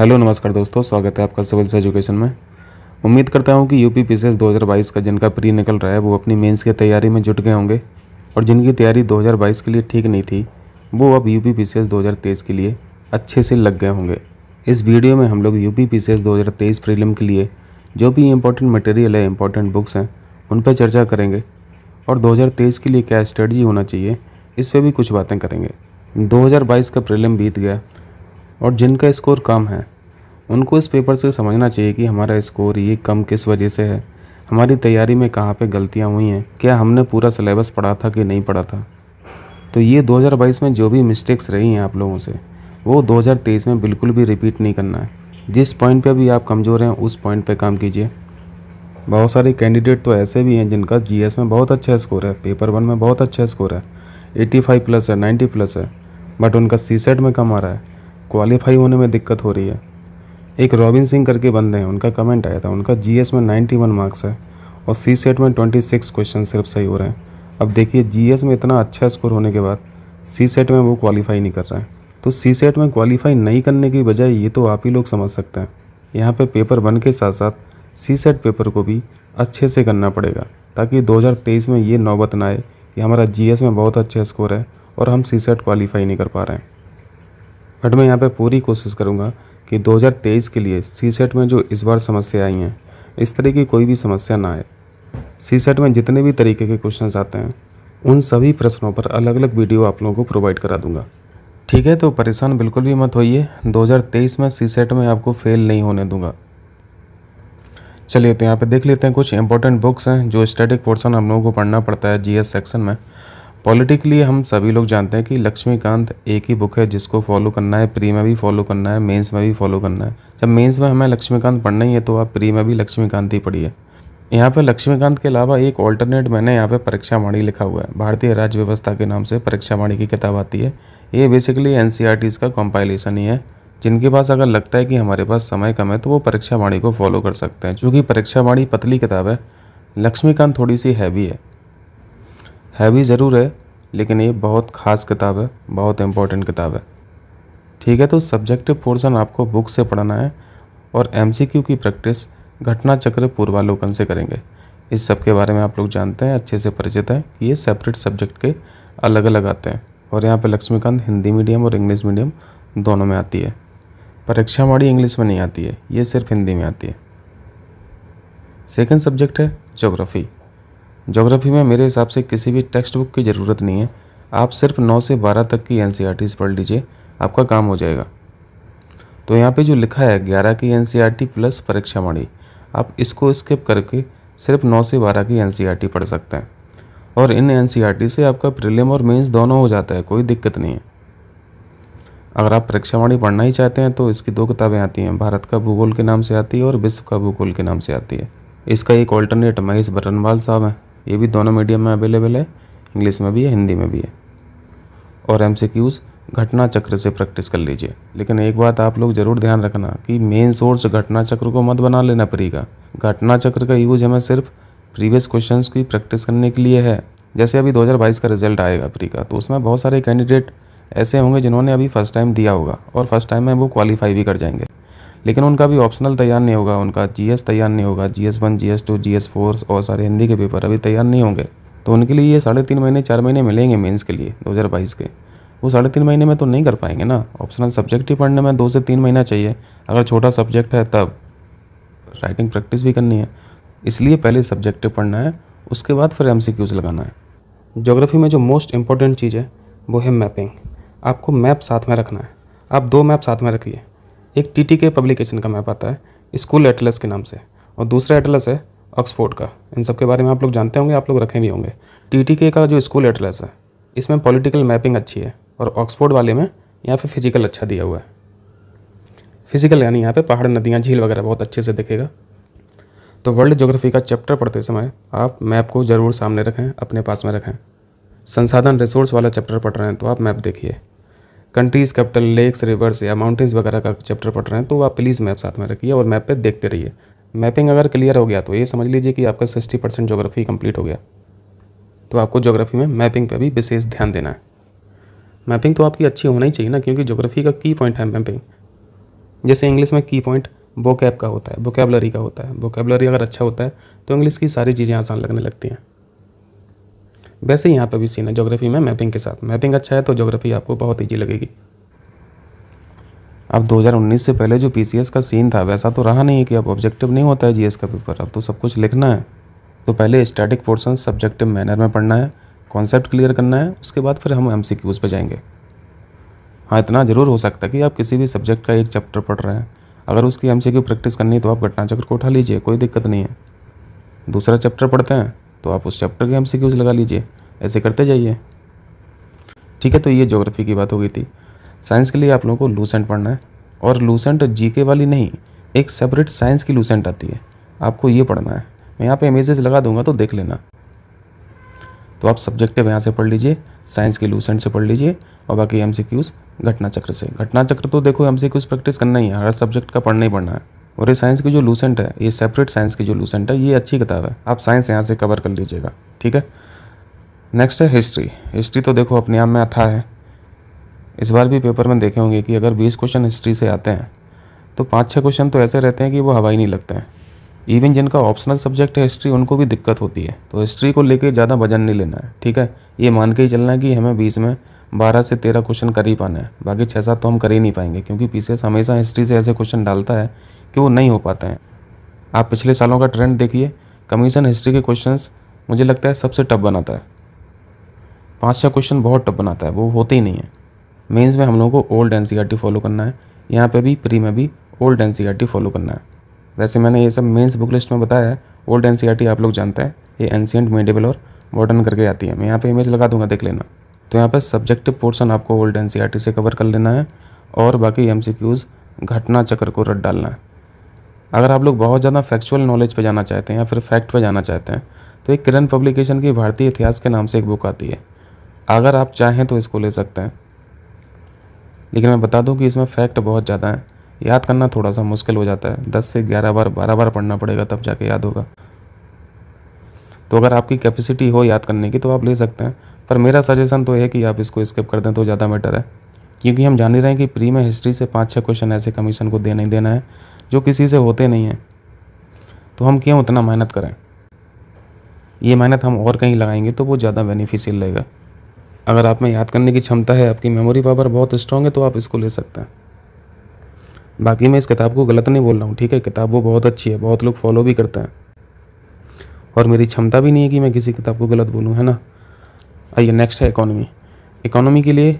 hello नमस्कार दोस्तों स्वागत है आपका सिविल्स एजुकेशन में उम्मीद करता हूँ कि यूपी पीसीएस 2022 का जिनका प्री निकल रहा है वो अपनी मेंस की तैयारी में जुट गए होंगे और जिनकी तैयारी 2022 के लिए ठीक नहीं थी वो अब यूपी पीसीएस 2023 के लिए अच्छे से लग गए होंगे इस वीडियो में हम लोग यू पी पी सी के लिए जो भी इंपॉर्टेंट मटेरियल है इंपॉर्टेंट बुक्स हैं उन पर चर्चा करेंगे और दो के लिए क्या स्ट्रेटजी होना चाहिए इस पर भी कुछ बातें करेंगे दो का प्रीलिम बीत गया और जिनका स्कोर कम है उनको इस पेपर से समझना चाहिए कि हमारा स्कोर ये कम किस वजह से है हमारी तैयारी में कहाँ पे गलतियाँ हुई हैं क्या हमने पूरा सिलेबस पढ़ा था कि नहीं पढ़ा था तो ये 2022 में जो भी मिस्टेक्स रही हैं आप लोगों से वो 2023 में बिल्कुल भी रिपीट नहीं करना है जिस पॉइंट पे भी आप कमज़ोर हैं उस पॉइंट पे काम कीजिए बहुत सारे कैंडिडेट तो ऐसे भी हैं जिनका जी में बहुत अच्छा स्कोर है पेपर वन में बहुत अच्छा स्कोर है एट्टी प्लस है नाइन्टी प्लस है बट उनका सी सेट में कम आ रहा है क्वालिफाई होने में दिक्कत हो रही है एक रॉबिन सिंह करके बंदे हैं उनका कमेंट आया था उनका जी में नाइन्टी मार्क्स है और सी सेट में ट्वेंटी क्वेश्चन सिर्फ सही हो रहे हैं अब देखिए जी में इतना अच्छा स्कोर होने के बाद सी सेट में वो क्वालिफाई नहीं कर रहे हैं तो सी सेट में क्वालिफाई नहीं करने की बजाय ये तो आप ही लोग समझ सकते हैं यहाँ पे पेपर वन के साथ साथ सी सेट पेपर को भी अच्छे से करना पड़ेगा ताकि 2023 में ये नौबत ना आए कि हमारा जीएस में बहुत अच्छा स्कोर है और हम सी सेट क्वालिफाई नहीं कर पा रहे हैं बट मैं यहाँ पे पूरी कोशिश करूँगा कि 2023 के लिए सी सेट में जो इस बार समस्या आई हैं इस तरह की कोई भी समस्या ना आए सी सेट में जितने भी तरीके के क्वेश्चन आते हैं उन सभी प्रश्नों पर अलग अलग वीडियो आप लोगों को प्रोवाइड करा दूंगा ठीक है तो परेशान बिल्कुल भी मत होइए 2023 में सी सेट में आपको फेल नहीं होने दूंगा चलिए तो यहाँ पे देख लेते हैं कुछ इंपॉर्टेंट बुक्स हैं जो स्टैटिक पोर्शन हम लोगों को पढ़ना पड़ता है जीएस सेक्शन में पॉलिटिकली हम सभी लोग जानते हैं कि लक्ष्मीकांत एक ही बुक है जिसको फॉलो करना है प्री में भी फॉलो करना है मेंस में भी फॉलो करना है जब मेंस में हमें लक्ष्मीकांत पढ़ना ही है तो आप प्री में भी लक्ष्मीकांत ही पढ़िए यहाँ पर लक्ष्मीकांत के अलावा एक ऑल्टरनेट मैंने यहाँ पर परीक्षा वाणी लिखा हुआ है भारतीय राज्य व्यवस्था के नाम से परीक्षा वाणी की किताब आती है ये बेसिकली एन e का कॉम्पाइलेशन ही है जिनके पास अगर लगता है कि हमारे पास समय कम है तो वो परीक्षा वाणी को फॉलो कर सकते हैं चूँकि परीक्षा वाणी पतली किताब है लक्ष्मीकांत थोड़ी सी हैवी है हैवी ज़रूर है लेकिन ये बहुत ख़ास किताब है बहुत इम्पोर्टेंट किताब है ठीक है तो सब्जेक्टिव पोर्शन आपको बुक से पढ़ना है और एम की प्रैक्टिस घटना चक्र पूर्वालोकन से करेंगे इस सब के बारे में आप लोग जानते हैं अच्छे से परिचित हैं कि ये सेपरेट सब्जेक्ट के अलग अलग आते हैं और यहाँ पे लक्ष्मीकांत हिंदी मीडियम और इंग्लिश मीडियम दोनों में आती है परीक्षा माड़ी इंग्लिश में नहीं आती है ये सिर्फ हिंदी में आती है सेकंड सब्जेक्ट है ज्योग्राफी जोग्राफ़ी में मेरे हिसाब से किसी भी टेक्स्ट बुक की ज़रूरत नहीं है आप सिर्फ नौ से बारह तक की एन e पढ़ लीजिए आपका काम हो जाएगा तो यहाँ पे जो लिखा है ग्यारह की एन प्लस e परीक्षा मणि आप इसको स्किप करके सिर्फ नौ से बारह की एन e पढ़ सकते हैं और इन एन से आपका प्रिलियम और मेंस दोनों हो जाता है कोई दिक्कत नहीं है अगर आप परीक्षावाणी पढ़ना ही चाहते हैं तो इसकी दो किताबें आती हैं भारत का भूगोल के नाम से आती है और विश्व का भूगोल के नाम से आती है इसका एक ऑल्टरनेट महेश बरनवाल साहब हैं ये भी दोनों मीडियम में अवेलेबल है इंग्लिश में भी है हिंदी में भी है और एम घटना चक्र से प्रैक्टिस कर लीजिए लेकिन एक बात आप लोग ज़रूर ध्यान रखना कि मेन सोर्स घटना चक्र को मत बना लेना का घटना चक्र का यूज़ हमें सिर्फ प्रीवियस क्वेश्चंस की प्रैक्टिस करने के लिए है जैसे अभी 2022 का रिजल्ट आएगा प्री का तो उसमें बहुत सारे कैंडिडेट ऐसे होंगे जिन्होंने अभी फर्स्ट टाइम दिया होगा और फर्स्ट टाइम में वो क्वालिफाई भी कर जाएंगे लेकिन उनका भी ऑप्शनल तैयार नहीं होगा उनका जीएस तैयार नहीं होगा GS one GS two GS four और सारे हिंदी के पेपर अभी तैयार नहीं होंगे तो उनके लिए ये साढ़े तीन महीने चार महीने मिलेंगे मेंस के लिए 2022 के वो साढ़े तीन महीने में तो नहीं कर पाएंगे ना ऑप्शनल सब्जेक्ट ही पढ़ने में दो से तीन महीना चाहिए अगर छोटा सब्जेक्ट है तब राइटिंग प्रैक्टिस भी करनी है इसलिए पहले सब्जेक्ट पढ़ना है उसके बाद फिर एम लगाना है जोग्राफ़ी में जो मोस्ट इम्पॉर्टेंट चीज़ है वो है मैपिंग आपको मैप साथ में रखना है आप दो मैप साथ में रखिए एक टी के पब्लिकेशन का मैप आता है स्कूल एटलस के नाम से और दूसरा एटलस है ऑक्सफोर्ड का इन सब के बारे में आप लोग जानते होंगे आप लोग रखे भी होंगे टी का जो स्कूल एटलस है इसमें पॉलिटिकल मैपिंग अच्छी है और ऑक्सफोर्ड वाले में यहाँ पे फिजिकल अच्छा दिया हुआ है फिजिकल यानी यहाँ पे पहाड़ नदियाँ झील वगैरह बहुत अच्छे से दिखेगा तो वर्ल्ड जोग्राफी का चैप्टर पढ़ते समय आप मैप को ज़रूर सामने रखें अपने पास में रखें संसाधन रिसोर्स वाला चैप्टर पढ़ रहे हैं तो आप मैप देखिए कंट्रीज़ कैपिटल लेक्स रिवर्स या माउंटेंस वगैरह का चैप्टर पढ़ रहे हैं तो आप प्लीज़ मैप साथ में रखिए और मैप पे देखते रहिए मैपिंग अगर क्लियर हो गया तो ये समझ लीजिए कि आपका सिक्सटी परसेंट जोग्राफी कम्प्लीट हो गया तो आपको जोग्राफी में मैपिंग पर भी विशेष ध्यान देना है मैपिंग तो आपकी अच्छी होना ही चाहिए ना क्योंकि जोग्राफी का की पॉइंट है मैपिंग जैसे इंग्लिश में की पॉइंट वोकैब का होता है वोकेबलरी का होता है वोकेबलरी अगर अच्छा होता है तो इंग्लिश की सारी चीज़ें आसान लगने लगती हैं वैसे ही यहाँ पर भी सीन है जोग्राफी में मैपिंग के साथ मैपिंग अच्छा है तो जोग्राफी आपको बहुत ईजी लगेगी अब 2019 से पहले जो पी का सीन था वैसा तो रहा नहीं है कि अब ऑब्जेक्टिव नहीं होता है जी का पेपर अब तो सब कुछ लिखना है तो पहले स्टैटिक पोर्सन सब्जेक्टिव मैनर में पढ़ना है कॉन्सेप्ट क्लियर करना है उसके बाद फिर हम एम सी पर जाएंगे हाँ इतना ज़रूर हो सकता है कि आप किसी भी सब्जेक्ट का एक चैप्टर पढ़ रहे हैं अगर उसकी एम प्रैक्टिस करनी है तो आप घटना चक्र को उठा लीजिए कोई दिक्कत नहीं है दूसरा चैप्टर पढ़ते हैं तो आप उस चैप्टर के एम लगा लीजिए ऐसे करते जाइए ठीक है तो ये ज्योग्राफी की बात हो गई थी साइंस के लिए आप लोगों को लूसेंट पढ़ना है और लूसेंट जीके वाली नहीं एक सेपरेट साइंस की लूसेंट आती है आपको ये पढ़ना है मैं यहाँ पे इमेजेस लगा दूंगा तो देख लेना तो आप सब्जेक्टिव यहाँ से पढ़ लीजिए साइंस के लूसेंट से पढ़ लीजिए और बाकी एम घटना चक्र से घटना चक्र तो देखो एम प्रैक्टिस करना ही है हर सब्जेक्ट का पढ़ना ही पढ़ना है और ये साइंस की जो लूसेंट है ये सेपरेट साइंस की जो लूसेंट है ये अच्छी किताब है आप साइंस यहाँ से कवर कर लीजिएगा ठीक है नेक्स्ट है हिस्ट्री हिस्ट्री तो देखो अपने आप में अथा है इस बार भी पेपर में देखे होंगे कि अगर बीस क्वेश्चन हिस्ट्री से आते हैं तो पाँच छः क्वेश्चन तो ऐसे रहते हैं कि वो हवाई नहीं लगते हैं इवन जिनका ऑप्शनल सब्जेक्ट है हिस्ट्री उनको भी दिक्कत होती है तो हिस्ट्री को लेके ज़्यादा वजन नहीं लेना है ठीक है ये मान के ही चलना है कि हमें बीस में बारह से तेरह क्वेश्चन कर ही पाना है बाकी छः सात तो हम कर ही नहीं पाएंगे क्योंकि एस हमेशा हिस्ट्री से ऐसे क्वेश्चन डालता है कि वो नहीं हो पाते हैं आप पिछले सालों का ट्रेंड देखिए कमीशन हिस्ट्री के क्वेश्चन मुझे लगता है सबसे टफ बनाता है पाँच छः क्वेश्चन बहुत टफ बनाता है वो होते ही नहीं है मेंस में हम लोगों को ओल्ड एन फॉलो करना है यहाँ पे भी प्री में भी ओल्ड एन फॉलो करना है वैसे मैंने ये सब मेंस बुक लिस्ट में बताया है ओल्ड एन e आप लोग जानते हैं ये एनशियंट मेडिबल और मॉडर्न करके आती है मैं यहाँ पे इमेज लगा दूंगा देख लेना तो यहाँ पर सब्जेक्टिव पोर्सन आपको ओल्ड एन e से कवर कर लेना है और बाकी एम घटना चक्र को रट डालना है अगर आप लोग बहुत ज़्यादा फैक्चुअल नॉलेज पे जाना चाहते हैं या फिर फैक्ट पे जाना चाहते हैं तो एक किरण पब्लिकेशन की भारतीय इतिहास के नाम से एक बुक आती है अगर आप चाहें तो इसको ले सकते हैं लेकिन मैं बता दूं कि इसमें फैक्ट बहुत ज़्यादा है याद करना थोड़ा सा मुश्किल हो जाता है दस से ग्यारह बार बारह बार पढ़ना पड़ेगा तब जाके याद होगा तो अगर आपकी कैपेसिटी हो याद करने की तो आप ले सकते हैं पर मेरा सजेशन तो है कि आप इसको स्किप कर दें तो ज़्यादा बेटर है क्योंकि हम जान ही रहे हैं कि प्री में हिस्ट्री से पाँच छः क्वेश्चन ऐसे कमीशन को देने ही देना है जो किसी से होते नहीं हैं तो हम क्यों उतना मेहनत करें ये मेहनत हम और कहीं लगाएंगे तो वो ज़्यादा बेनिफिशियल रहेगा अगर आप में याद करने की क्षमता है आपकी मेमोरी पावर बहुत स्ट्रांग है तो आप इसको ले सकते हैं बाकी मैं इस किताब को गलत नहीं बोल रहा हूँ ठीक है किताब वो बहुत अच्छी है बहुत लोग फॉलो भी करते हैं और मेरी क्षमता भी नहीं है कि मैं किसी किताब को गलत बोलूँ है ना आइए नेक्स्ट है इकोनॉमी इकोनॉमी के लिए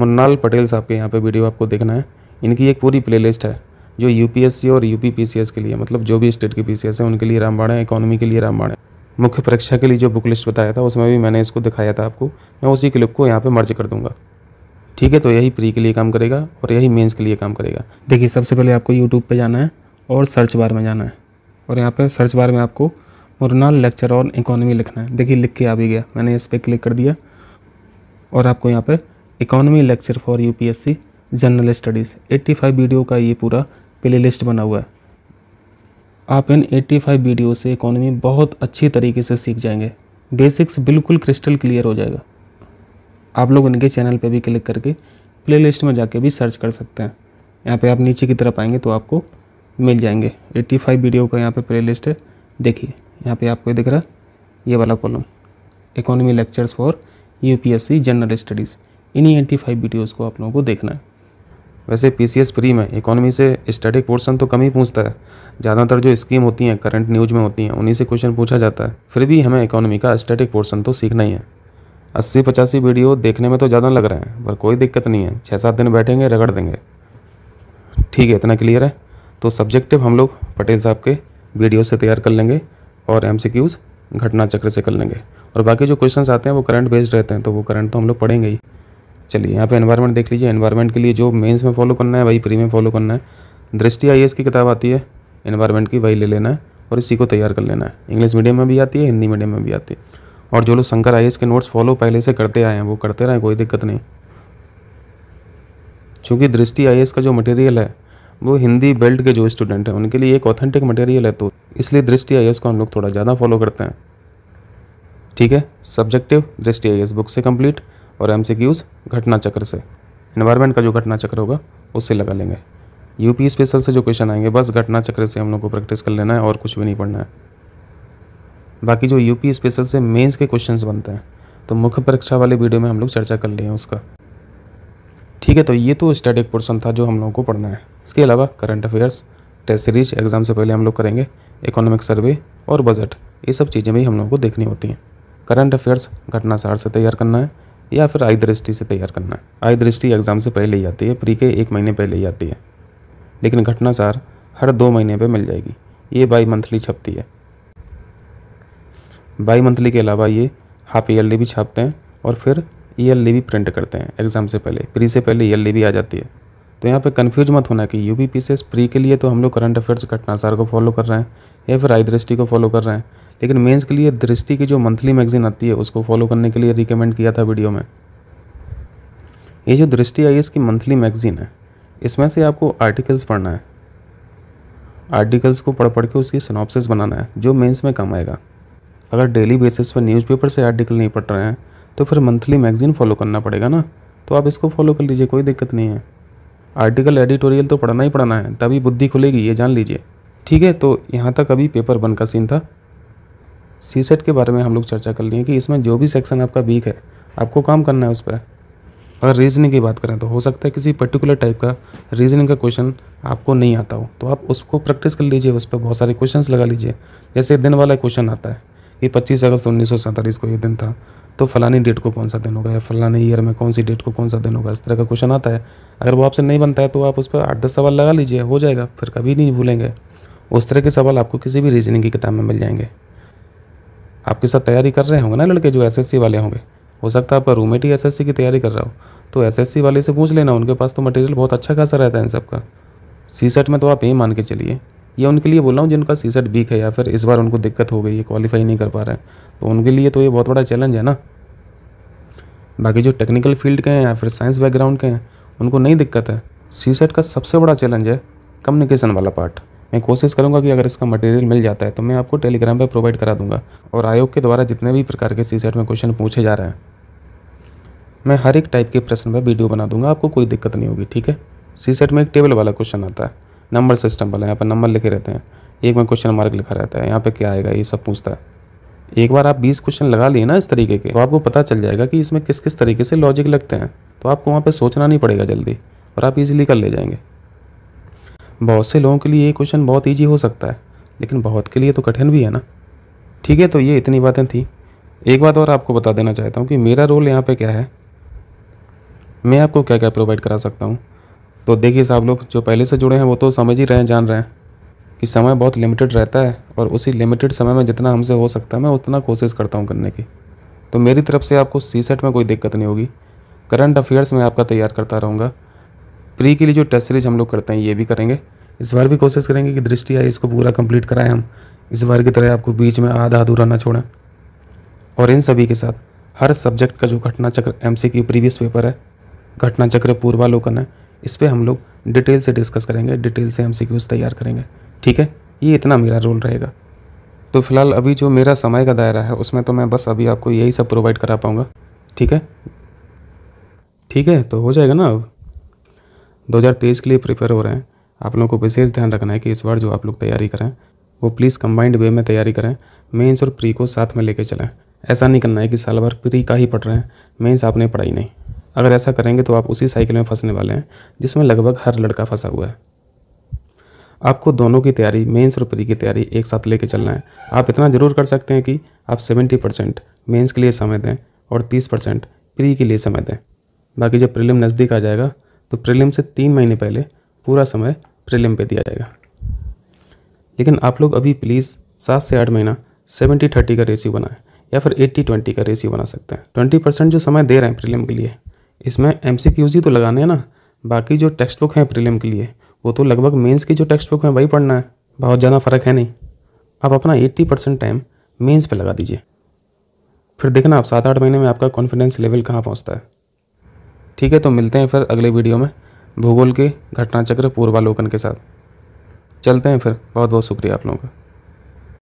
मुन्नाल पटेल साहब के यहाँ पे वीडियो आपको देखना है इनकी एक पूरी प्लेलिस्ट है जो यूपीएससी और यूपी पीसीएस के लिए मतलब जो भी स्टेट के पीसीएस है उनके लिए रामबाण है इकोनॉमी के लिए रामबाण है मुख्य परीक्षा के लिए जो बुक लिस्ट बताया था उसमें भी मैंने इसको दिखाया था आपको मैं उसी क्लिप को यहाँ पर मर्ज कर दूँगा ठीक है तो यही प्री के लिए काम करेगा और यही मेन्स के लिए काम करेगा देखिए सबसे पहले आपको यूट्यूब पर जाना है और सर्च बार में जाना है और यहाँ पर सर्च बार में आपको और ना लेक्चर और इकोनॉमी लिखना है देखिए लिख के आ भी गया मैंने इस पर क्लिक कर दिया और आपको यहाँ पे economy lecture for UPSC general studies 85 video का ये पूरा प्लेलिस्ट बना हुआ है आप इन 85 वीडियो से इकोनॉमी बहुत अच्छी तरीके से सीख जाएंगे बेसिक्स बिल्कुल क्रिस्टल क्लियर हो जाएगा आप लोग इनके चैनल पे भी क्लिक करके प्लेलिस्ट में जाके भी सर्च कर सकते हैं यहाँ पे आप नीचे की तरफ आएंगे तो आपको मिल जाएंगे 85 वीडियो का यहाँ पे प्लेलिस्ट है देखिए यहाँ पे आपको दिख रहा है ये वाला column economy lectures for UPSC general studies इन्हीं एंटी फाइव वीडियोज़ को आप लोगों को देखना है वैसे पी सी एस फ्री में इकोनॉमी से स्टैटिक पोर्शन तो कम ही पूछता है ज़्यादातर जो स्कीम होती हैं करंट न्यूज में होती हैं उन्हीं से क्वेश्चन पूछा जाता है फिर भी हमें इकोनॉमी का स्टैटिक पोर्शन तो सीखना ही है अस्सी पचासी वीडियो देखने में तो ज़्यादा लग रहे हैं पर कोई दिक्कत नहीं है छः सात दिन बैठेंगे रगड़ देंगे ठीक है इतना क्लियर है तो सब्जेक्टिव हम लोग पटेल साहब के वीडियो से तैयार कर लेंगे और एम घटना चक्र से कर लेंगे और बाकी जो क्वेश्चन आते हैं वो करंट बेस्ड रहते हैं तो वो करंट तो हम लोग पढ़ेंगे ही चलिए यहाँ पे एनवायरनमेंट देख लीजिए एनवायरनमेंट के लिए जो मेंस में फॉलो करना है वही प्री में फॉलो करना है दृष्टि आई की किताब आती है एनवायरनमेंट की वही ले लेना है और इसी को तैयार कर लेना है इंग्लिश मीडियम में भी आती है हिंदी मीडियम में भी आती है और जो लोग शंकर आई के नोट्स फॉलो पहले से करते आए हैं वो करते रहें कोई दिक्कत नहीं चूँकि दृष्टि आई का जो मटेरियल है वो हिंदी बेल्ट के जो स्टूडेंट हैं उनके लिए एक ऑथेंटिक मटेरियल है तो इसलिए दृष्टि आई को हम लोग थोड़ा ज़्यादा फॉलो करते हैं ठीक है सब्जेक्टिव दृष्टि आई बुक से कंप्लीट और एम घटना चक्र से इन्वायरमेंट का जो घटना चक्र होगा उससे लगा लेंगे यूपी स्पेशल से जो क्वेश्चन आएंगे बस घटना चक्र से हम लोग को प्रैक्टिस कर लेना है और कुछ भी नहीं पढ़ना है बाकी जो यूपी स्पेशल से मेंस के क्वेश्चंस बनते हैं तो मुख्य परीक्षा वाले वीडियो में हम लोग चर्चा कर लिए हैं उसका है तो ये तो स्टैटिक पोर्सन था जो हम लोगों को पढ़ना है इसके अलावा current affairs test series exam से पहले हम लोग करेंगे इकोनॉमिक सर्वे और बजट ये सब चीज़ें भी हम लोगों को देखनी होती हैं करंट अफेयर्स घटनासार से तैयार करना है या फिर आई दृष्टि से तैयार करना है आई दृष्टि एग्ज़ाम से पहले ही आती है प्री के एक महीने पहले ही आती है लेकिन घटनासार हर दो महीने पर मिल जाएगी ये बाई मंथली छपती है बाई मंथली के अलावा ये हाफ ईयरली भी छापते हैं और फिर ई e भी प्रिंट करते हैं एग्ज़ाम से पहले प्री से पहले ई e भी आ जाती है तो यहाँ पे कन्फ्यूज मत होना कि यू पी पी प्री के लिए तो हम लोग करंट अफेयर्स घटनासार को फॉलो कर रहे हैं या फिर आई दृष्टि को फॉलो कर रहे हैं लेकिन मेंस के लिए दृष्टि की जो मंथली मैगजीन आती है उसको फॉलो करने के लिए रिकमेंड किया था वीडियो में ये जो दृष्टि आई की मंथली मैगजीन है इसमें से आपको आर्टिकल्स पढ़ना है आर्टिकल्स को पढ़ पढ़ के उसकी सिनॉप्सिस बनाना है जो मेंस में काम आएगा अगर डेली बेसिस पर न्यूज़पेपर से आर्टिकल नहीं पढ़ रहे हैं तो फिर मंथली मैगज़ीन फॉलो करना पड़ेगा ना तो आप इसको फॉलो कर लीजिए कोई दिक्कत नहीं है आर्टिकल एडिटोरियल तो पढ़ना ही पढ़ना है तभी बुद्धि खुलेगी ये जान लीजिए ठीक है तो यहाँ तक अभी पेपर वन का सीन था सी सेट के बारे में हम लोग चर्चा कर लिए कि इसमें जो भी सेक्शन आपका वीक है आपको काम करना है उस पर अगर रीजनिंग की बात करें तो हो सकता है किसी पर्टिकुलर टाइप का रीजनिंग का क्वेश्चन आपको नहीं आता हो तो आप उसको प्रैक्टिस कर लीजिए उस पर बहुत सारे क्वेश्चंस लगा लीजिए जैसे दिन वाला क्वेश्चन आता है कि 25 अगस्त उन्नीस को ये दिन था तो फलानी डेट को कौन सा दिन होगा या फलानी ईयर में कौन सी डेट को कौन सा दिन होगा इस तरह का क्वेश्चन आता है अगर वो आपसे नहीं बनता है तो आप उस पर आठ दस सवाल लगा लीजिए हो जाएगा फिर कभी नहीं भूलेंगे उस तरह के सवाल आपको किसी भी रीजनिंग की किताब में मिल जाएंगे आपके साथ तैयारी कर रहे होंगे ना लड़के जो एस वाले होंगे हो सकता है आपका रूममेट ही एस की तैयारी कर रहा हो तो एस वाले से पूछ लेना उनके पास तो मटेरियल बहुत अच्छा खासा रहता है इन सबका सी सेट में तो आप यही मान के चलिए ये उनके लिए बोल रहा हूँ जिनका सेट वीक है या फिर इस बार उनको दिक्कत हो गई है क्वालिफाई नहीं कर पा रहे हैं तो उनके लिए तो ये बहुत बड़ा चैलेंज है ना बाकी जो टेक्निकल फील्ड के हैं या फिर साइंस बैकग्राउंड के हैं उनको नहीं दिक्कत है सी का सबसे बड़ा चैलेंज है कम्युनिकेशन वाला पार्ट मैं कोशिश करूंगा कि अगर इसका मटेरियल मिल जाता है तो मैं आपको टेलीग्राम पर प्रोवाइड करा दूंगा और आयोग के द्वारा जितने भी प्रकार के सी में क्वेश्चन पूछे जा रहे हैं मैं हर एक टाइप के प्रश्न पर वीडियो बना दूंगा आपको कोई दिक्कत नहीं होगी ठीक है सी में एक टेबल वाला क्वेश्चन आता है नंबर सिस्टम वाला यहाँ पर नंबर लिखे रहते हैं एक में क्वेश्चन मार्क लिखा रहता है यहाँ पे क्या आएगा ये सब पूछता है एक बार आप बीस क्वेश्चन लगा लिए ना इस तरीके के तो आपको पता चल जाएगा कि इसमें किस किस तरीके से लॉजिक लगते हैं तो आपको वहाँ पर सोचना नहीं पड़ेगा जल्दी और आप ईजिली कर ले जाएंगे बहुत से लोगों के लिए ये क्वेश्चन बहुत ईजी हो सकता है लेकिन बहुत के लिए तो कठिन भी है ना ठीक है तो ये इतनी बातें थी एक बात और आपको बता देना चाहता हूँ कि मेरा रोल यहाँ पर क्या है मैं आपको क्या क्या प्रोवाइड करा सकता हूँ तो देखिए साहब लोग जो पहले से जुड़े हैं वो तो समझ ही रहे हैं जान रहे हैं कि समय बहुत लिमिटेड रहता है और उसी लिमिटेड समय में जितना हमसे हो सकता है मैं उतना कोशिश करता हूँ करने की तो मेरी तरफ से आपको सी सेट में कोई दिक्कत नहीं होगी करंट अफेयर्स में आपका तैयार करता रहूँगा प्री के लिए जो टेस्ट सीरीज हम लोग करते हैं ये भी करेंगे इस बार भी कोशिश करेंगे कि दृष्टि आई इसको पूरा कंप्लीट कराएं हम इस बार की तरह आपको बीच में आधा अधूरा ना छोड़ें और इन सभी के साथ हर सब्जेक्ट का जो घटना चक्र एम प्रीवियस पेपर है घटना चक्र पूर्वालोकन है इस पर हम लोग डिटेल से डिस्कस करेंगे डिटेल से हम तैयार करेंगे ठीक है ये इतना मेरा रोल रहेगा तो फिलहाल अभी जो मेरा समय का दायरा है उसमें तो मैं बस अभी आपको यही सब प्रोवाइड करा पाऊँगा ठीक है ठीक है तो हो जाएगा ना अब 2023 के लिए प्रिपेयर हो रहे हैं आप लोगों को विशेष ध्यान रखना है कि इस बार जो आप लोग तैयारी करें वो प्लीज़ कम्बाइंड वे में तैयारी करें मेंस और प्री को साथ में लेके चलें ऐसा नहीं करना है कि साल भर प्री का ही पढ़ रहे हैं मेंस आपने पढ़ाई नहीं अगर ऐसा करेंगे तो आप उसी साइकिल में फंसने वाले हैं जिसमें लगभग हर लड़का फंसा हुआ है आपको दोनों की तैयारी मेंस और प्री की तैयारी एक साथ लेके चलना है आप इतना ज़रूर कर सकते हैं कि आप 70 परसेंट मेन्स के लिए समय दें और 30 परसेंट प्री के लिए समय दें बाकी जब प्रिलिम नज़दीक आ जाएगा तो प्रिलिम से तीन महीने पहले पूरा समय प्रिलिम पे दिया जाएगा लेकिन आप लोग अभी प्लीज़ सात से आठ महीना सेवेंटी थर्टी का रेशियो बनाएं या फिर एट्टी ट्वेंटी का रेशियो बना सकते हैं ट्वेंटी परसेंट जो समय दे रहे हैं प्रिलिम के लिए इसमें एम ही तो लगाने हैं ना बाकी जो टेक्स्ट बुक हैं प्रीलिम के लिए वो तो लगभग मेंस की जो टेक्स्ट बुक है वही पढ़ना है बहुत ज़्यादा फ़र्क है नहीं आप अपना 80 परसेंट टाइम मेंस पे लगा दीजिए फिर देखना आप सात आठ महीने में आपका कॉन्फिडेंस लेवल कहाँ पहुँचता है ठीक है तो मिलते हैं फिर अगले वीडियो में भूगोल के घटनाचक्र पूर्वालोकन के साथ चलते हैं फिर बहुत बहुत शुक्रिया आप लोगों का